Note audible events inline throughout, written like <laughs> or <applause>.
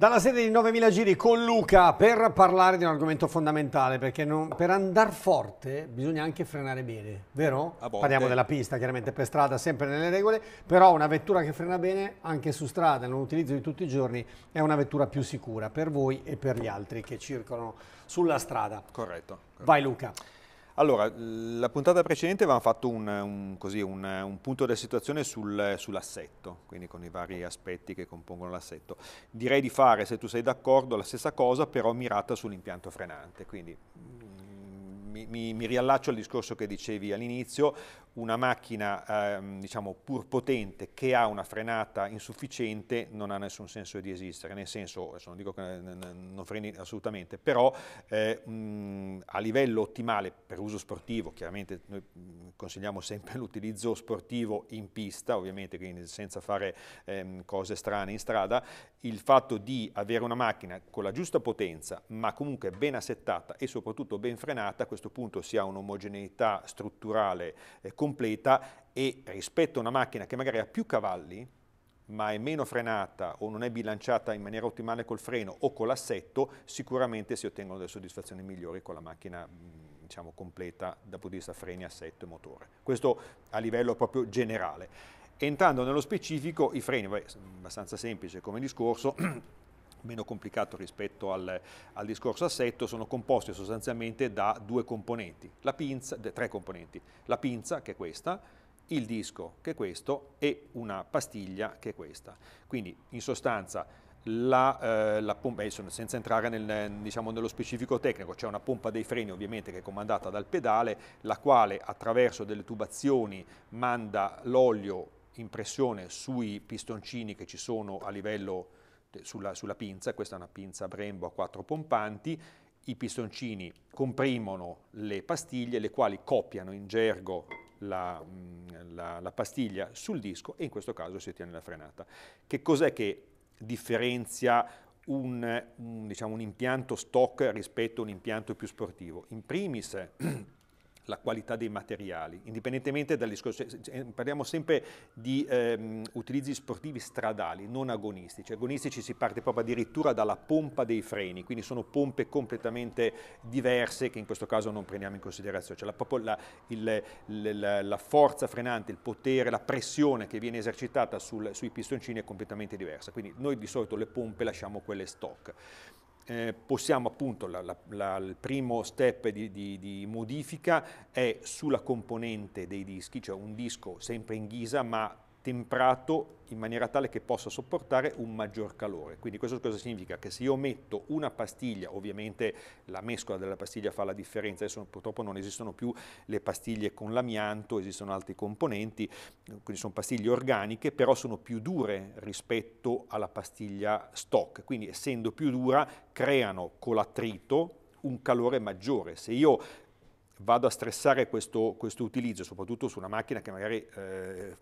Dalla sede di 9000 giri con Luca per parlare di un argomento fondamentale, perché non, per andare forte bisogna anche frenare bene, vero? Parliamo della pista, chiaramente per strada, sempre nelle regole, però una vettura che frena bene anche su strada, nell'utilizzo di tutti i giorni, è una vettura più sicura per voi e per gli altri che circolano sulla strada. Corretto. corretto. Vai Luca. Allora, la puntata precedente avevamo fatto un, un, così, un, un punto della situazione sul, sull'assetto, quindi con i vari aspetti che compongono l'assetto. Direi di fare, se tu sei d'accordo, la stessa cosa, però mirata sull'impianto frenante. Quindi mm, mi, mi, mi, riallaccio al discorso che dicevi all'inizio, una macchina ehm, diciamo pur potente che ha una frenata insufficiente non ha nessun senso di esistere, nel senso, adesso non dico che non freni assolutamente, però eh, mh, a livello ottimale per uso sportivo, chiaramente noi consigliamo sempre <laughs> l'utilizzo sportivo in pista, ovviamente quindi senza fare ehm, cose strane in strada, il fatto di avere una macchina con la giusta potenza ma comunque ben assettata e soprattutto ben frenata, a questo punto si ha un'omogeneità strutturale eh, completa e rispetto a una macchina che magari ha più cavalli, ma è meno frenata o non è bilanciata in maniera ottimale col freno o con l'assetto, sicuramente si ottengono delle soddisfazioni migliori con la macchina diciamo, completa dal punto di vista freni, assetto e motore. Questo a livello proprio generale. Entrando nello specifico, i freni, beh, abbastanza semplice come discorso, <clears throat> meno complicato rispetto al, al, discorso assetto, sono composti sostanzialmente da due componenti, la pinza, tre componenti, la pinza che è questa, il disco che è questo e una pastiglia che è questa. Quindi in sostanza la, eh, la pompa, senza entrare nel, diciamo, nello specifico tecnico, c'è una pompa dei freni ovviamente che è comandata dal pedale, la quale attraverso delle tubazioni manda l'olio in pressione sui pistoncini che ci sono a livello sulla, sulla pinza, questa è una pinza Brembo a quattro pompanti, i pistoncini comprimono le pastiglie, le quali copiano in gergo la, mm, la, la, pastiglia sul disco e in questo caso si ottiene la frenata. Che cos'è che differenzia un, un, diciamo, un impianto stock rispetto a un impianto più sportivo? In primis <clears throat> la qualità dei materiali, indipendentemente dal discorso, parliamo sempre di ehm, utilizzi sportivi stradali, non agonistici. Agonistici si parte proprio addirittura dalla pompa dei freni, quindi sono pompe completamente diverse che in questo caso non prendiamo in considerazione, cioè la, proprio la, il, la, la forza frenante, il potere, la pressione che viene esercitata sul, sui pistoncini è completamente diversa, quindi noi di solito le pompe lasciamo quelle stock eh, possiamo appunto, la, la, la, il primo step di, di, di, modifica è sulla componente dei dischi, cioè un disco sempre in ghisa ma temprato in maniera tale che possa sopportare un maggior calore. Quindi questo cosa significa? Che se io metto una pastiglia, ovviamente la mescola della pastiglia fa la differenza, adesso purtroppo non esistono più le pastiglie con l'amianto, esistono altri componenti, quindi sono pastiglie organiche, però sono più dure rispetto alla pastiglia stock, quindi essendo più dura creano con l'attrito un calore maggiore. Se io vado a stressare questo, questo, utilizzo, soprattutto su una macchina che magari eh,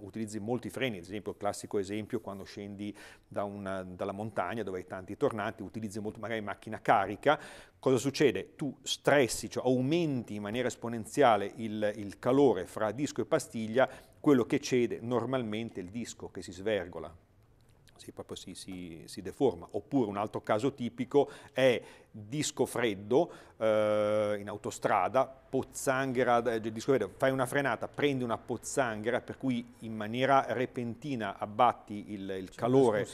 utilizzi molti freni, ad esempio, classico esempio quando scendi da una, dalla montagna dove hai tanti tornanti, utilizzi molto magari macchina carica, cosa succede? Tu stressi, cioè aumenti in maniera esponenziale il, il calore fra disco e pastiglia, quello che cede normalmente è il disco che si svergola si, proprio si, si, si, deforma. Oppure un altro caso tipico è disco freddo eh, in autostrada, pozzanghera, eh, freddo, fai una frenata, prendi una pozzanghera per cui in maniera repentina abbatti il, il calore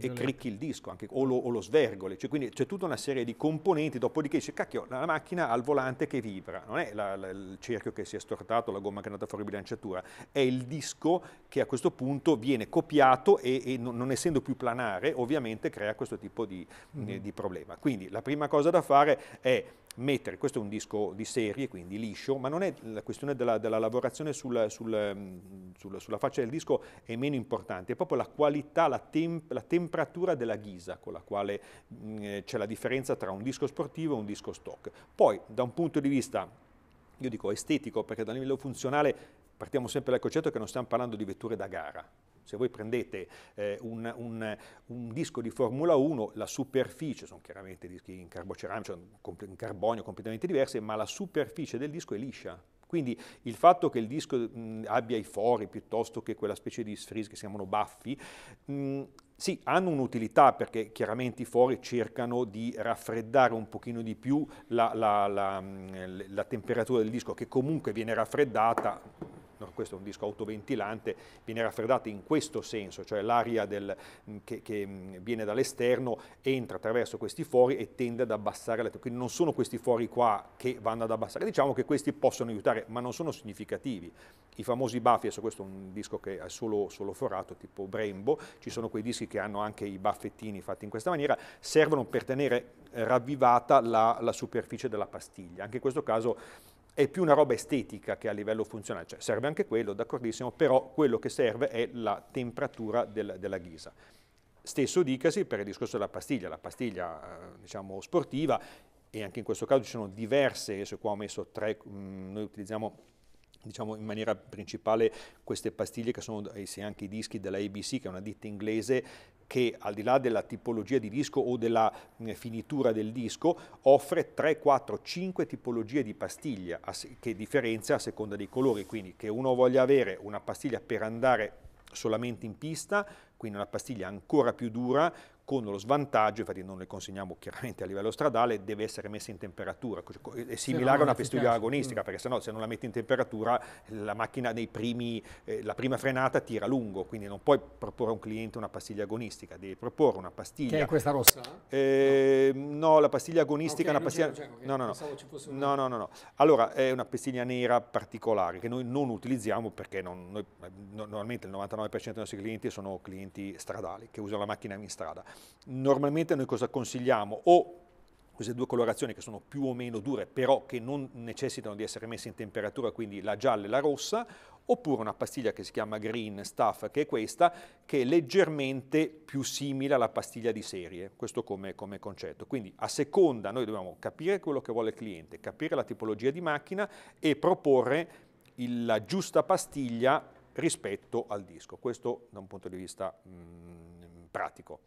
e cricchi il disco anche, o, lo, o lo svergole, cioè, quindi c'è tutta una serie di componenti, dopodiché dice cacchio la macchina ha il volante che vibra, non è la, la, il cerchio che si è stortato, la gomma che è andata fuori bilanciatura, è il disco che a questo punto viene copiato e, e non non essendo più planare ovviamente crea questo tipo di, mm. eh, di problema. Quindi la prima cosa da fare è mettere, questo è un disco di serie, quindi liscio, ma non è la questione della, della lavorazione sul, sul, mm, sul, sulla faccia del disco è meno importante, è proprio la qualità, la, temp la temperatura della ghisa con la quale mm, eh, c'è la differenza tra un disco sportivo e un disco stock. Poi da un punto di vista, io dico estetico, perché dal livello funzionale partiamo sempre dal concetto che non stiamo parlando di vetture da gara, se voi prendete eh, un, un, un, disco di Formula 1, la superficie, sono chiaramente dischi in carboceramica, cioè, cioè, in carbonio completamente diverse, ma la superficie del disco è liscia, quindi il fatto che il disco mh, abbia i fori piuttosto che quella specie di sfris che si chiamano baffi, sì, hanno un'utilità perché chiaramente i fori cercano di raffreddare un pochino di più la, la, la, la temperatura del disco che comunque viene raffreddata questo è un disco autoventilante, viene raffreddata in questo senso, cioè l'aria mm, che, che, mm, viene dall'esterno entra attraverso questi fori e tende ad abbassare la temperatura. Quindi non sono questi fori qua che vanno ad abbassare, diciamo che questi possono aiutare, ma non sono significativi. I famosi baffi, adesso questo è un disco che è solo, solo forato, tipo Brembo, ci sono quei dischi che hanno anche i baffettini fatti in questa maniera, servono per tenere ravvivata la, la superficie della pastiglia. Anche in questo caso è più una roba estetica che a livello funzionale, cioè serve anche quello, d'accordissimo, però quello che serve è la temperatura del, della ghisa. Stesso dicasi per il discorso della pastiglia, la pastiglia eh, diciamo, sportiva, e anche in questo caso ci sono diverse, adesso qua ho messo tre, mh, mm, noi utilizziamo diciamo in maniera principale queste pastiglie che sono eh, anche i dischi della ABC che è una ditta inglese che al di là della tipologia di disco o della finitura del disco offre 3, 4, 5 tipologie di pastiglia che differenzia a seconda dei colori, quindi che uno voglia avere una pastiglia per andare solamente in pista, quindi una pastiglia ancora più dura, con lo svantaggio, infatti non le consegniamo chiaramente a livello stradale, deve essere messa in temperatura, è similare a una festigliola agonistica, mm. perché se no se non la metti in temperatura la macchina nei primi, eh, la prima frenata tira lungo, quindi non puoi proporre a un cliente una pastiglia agonistica, devi proporre una pastiglia... Che è questa rossa? Eh, no. no. la pastiglia agonistica okay, è una pastiglia... Cerco, cioè, no, no, no. no, no, no. Allora è una pastiglia nera particolare che noi non utilizziamo perché non, noi, eh, normalmente il 99% dei nostri clienti sono clienti stradali che usano la macchina in strada. Normalmente noi cosa consigliamo? O queste due colorazioni che sono più o meno dure, però che non necessitano di essere messe in temperatura, quindi la gialla e la rossa, oppure una pastiglia che si chiama Green Stuff, che è questa, che è leggermente più simile alla pastiglia di serie, questo come, come, concetto. Quindi a seconda noi dobbiamo capire quello che vuole il cliente, capire la tipologia di macchina e proporre il, la giusta pastiglia rispetto al disco, questo da un punto di vista mh, mm, pratico.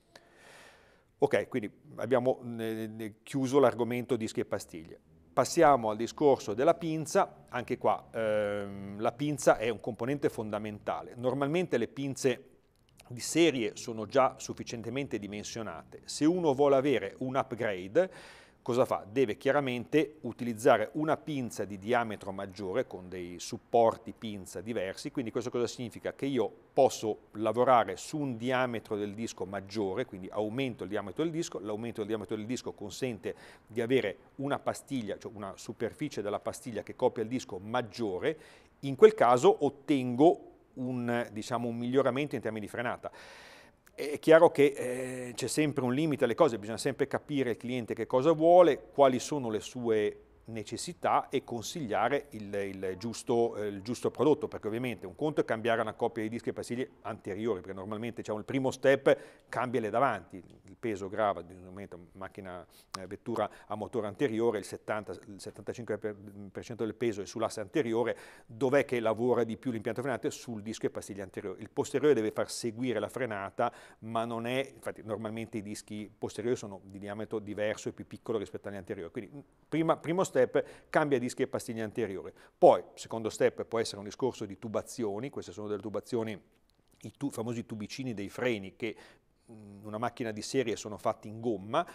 Ok, quindi abbiamo eh, eh, chiuso l'argomento dischi e pastiglie. Passiamo al discorso della pinza, anche qua ehm, la pinza è un componente fondamentale. Normalmente le pinze di serie sono già sufficientemente dimensionate. Se uno vuole avere un upgrade, cosa fa? Deve chiaramente utilizzare una pinza di diametro maggiore con dei supporti pinza diversi, quindi questo cosa significa? Che io posso lavorare su un diametro del disco maggiore, quindi aumento il diametro del disco, l'aumento del diametro del disco consente di avere una pastiglia, cioè una superficie della pastiglia che copia il disco maggiore, in quel caso ottengo un, diciamo, un miglioramento in termini di frenata. È chiaro che eh, c'è sempre un limite alle cose, bisogna sempre capire il cliente che cosa vuole, quali sono le sue necessità e consigliare il, il, giusto, eh, il, giusto, prodotto, perché ovviamente un conto è cambiare una coppia di dischi e pastiglie anteriori, perché normalmente diciamo, il primo step cambia le davanti, il peso grava, normalmente macchina, eh, vettura a motore anteriore, il, 70, il 75% del peso è sull'asse anteriore, dov'è che lavora di più l'impianto frenante? Sul disco e pastiglie anteriore. Il posteriore deve far seguire la frenata, ma non è, infatti normalmente i dischi posteriori sono di diametro diverso e più piccolo rispetto agli anteriori, quindi prima, primo step step cambia dischi e pastiglia anteriore. Poi, secondo step, può essere un discorso di tubazioni, queste sono delle tubazioni, i tu, famosi tubicini dei freni che in mm, una macchina di serie sono fatti in gomma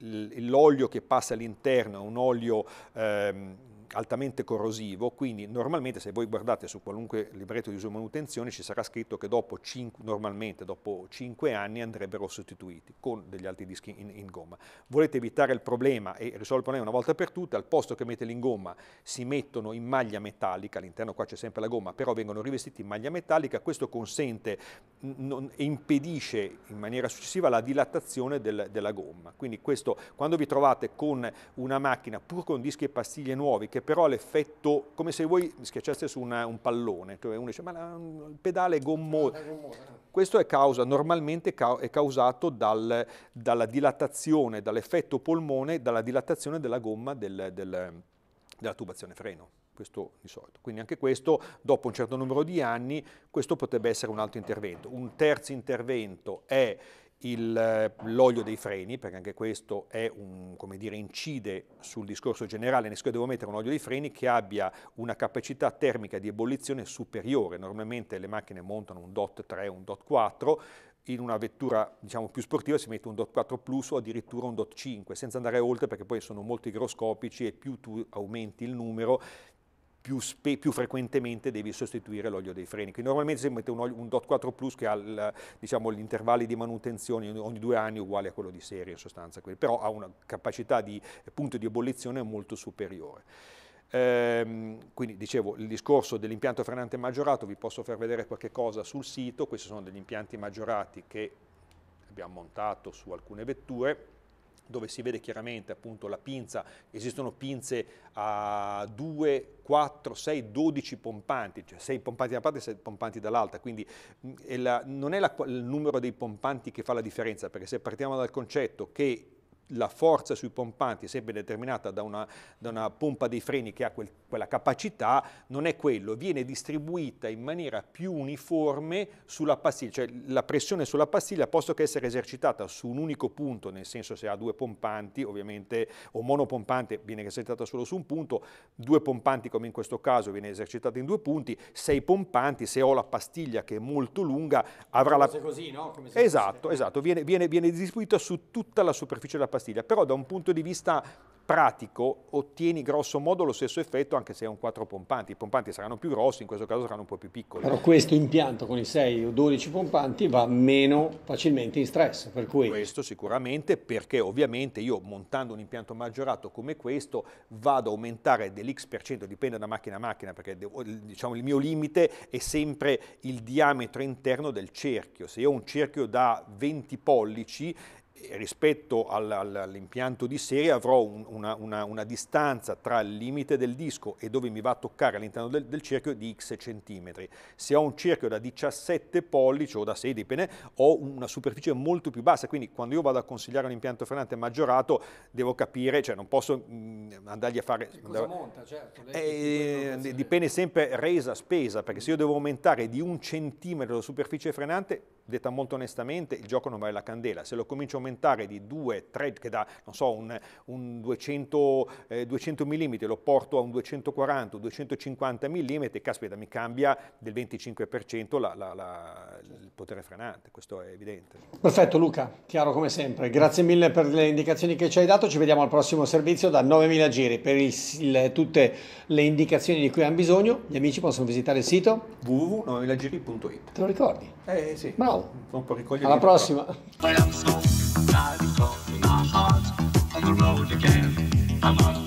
l'olio che passa all'interno è un olio ehm, altamente corrosivo, quindi normalmente se voi guardate su qualunque libretto di uso e manutenzione ci sarà scritto che dopo 5, normalmente dopo 5 anni andrebbero sostituiti con degli altri dischi in, in gomma. Volete evitare il problema e risolvere il problema una volta per tutte, al posto che metterli l'ingomma si mettono in maglia metallica, all'interno qua c'è sempre la gomma, però vengono rivestiti in maglia metallica, questo consente e impedisce in maniera successiva la dilatazione del, della gomma. Quindi questo, quando vi trovate con una macchina, pur con dischi e pastiglie nuovi, che però ha l'effetto, come se voi schiacciaste su una, un pallone, cioè uno dice ma la, il pedale è gommoso. Ah, eh. Questo è causa, normalmente è causato dal, dalla dilatazione, dall'effetto polmone, dalla dilatazione della gomma del, del, della tubazione freno questo di solito. Quindi anche questo, dopo un certo numero di anni, questo potrebbe essere un altro intervento. Un terzo intervento è eh, l'olio dei freni, perché anche questo un, dire, incide sul discorso generale, nel devo mettere un olio dei freni che abbia una capacità termica di ebollizione superiore, normalmente le macchine montano un DOT 3, un DOT 4, in una vettura diciamo, più sportiva si mette un DOT 4 Plus o addirittura un DOT 5, senza andare oltre perché poi sono molto igroscopici e più tu aumenti il numero più, più, frequentemente devi sostituire l'olio dei freni. Quindi normalmente se mette un, olio, un DOT 4 Plus che ha diciamo, gli intervalli di manutenzione ogni due anni uguali a quello di serie in sostanza, però ha una capacità di punto di ebollizione molto superiore. Ehm, quindi dicevo il discorso dell'impianto frenante maggiorato, vi posso far vedere qualche cosa sul sito, questi sono degli impianti maggiorati che abbiamo montato su alcune vetture, dove si vede chiaramente appunto la pinza, esistono pinze a 2, 4, 6, 12 pompanti, cioè 6 pompanti da una parte e 6 pompanti dall'altra, quindi è la, non è la, il numero dei pompanti che fa la differenza, perché se partiamo dal concetto che la forza sui pompanti è sempre determinata da una, da una pompa dei freni che ha quel, quella capacità, non è quello, viene distribuita in maniera più uniforme sulla pastiglia, cioè la pressione sulla pastiglia posto che essere esercitata su un unico punto, nel senso se ha due pompanti ovviamente o monopompante viene esercitata solo su un punto, due pompanti come in questo caso viene esercitata in due punti, sei pompanti, se ho la pastiglia che è molto lunga avrà la... Così, no? esatto, esatto, viene, viene, viene distribuita su tutta la superficie della pastiglia pastiglia, però da un punto di vista pratico ottieni grosso modo lo stesso effetto anche se è un 4 pompanti. I pompanti saranno più grossi, in questo caso saranno un po' più piccoli. Però questo impianto con i 6 o 12 pompanti va meno facilmente in stress, per cui... Questo sicuramente perché ovviamente io montando un impianto maggiorato come questo vado a aumentare dell'X%, dipende da macchina a macchina, perché diciamo, il mio limite è sempre il diametro interno del cerchio. Se io ho un cerchio da 20 pollici rispetto all'impianto di serie avrò una, una, una, distanza tra il limite del disco e dove mi va a toccare all'interno del, del, cerchio di x centimetri. Se ho un cerchio da 17 pollici o da 6 dipende, ho una superficie molto più bassa, quindi quando io vado a consigliare un impianto frenante maggiorato devo capire, cioè non posso mh, mm, andargli a fare... Andare, monta, certo, eh, eh dipende sempre resa, spesa, perché se io devo aumentare di un centimetro la superficie frenante detta molto onestamente, il gioco non vale la candela. Se lo comincio a aumentare di 2, 3, che da, non so, un, un 200, eh, 200, mm, lo porto a un 240, 250 mm, caspita, mi cambia del 25% la, la, la, il potere frenante, questo è evidente. Perfetto Luca, chiaro come sempre. Grazie mille per le indicazioni che ci hai dato, ci vediamo al prossimo servizio da 9000 giri. Per il, il, tutte le indicazioni di cui hanno bisogno, gli amici possono visitare il sito www.9000giri.it. Te lo ricordi? Eh sì. Ma Natal. Vamos então, para recolher. À tá? próxima. Tá Natal.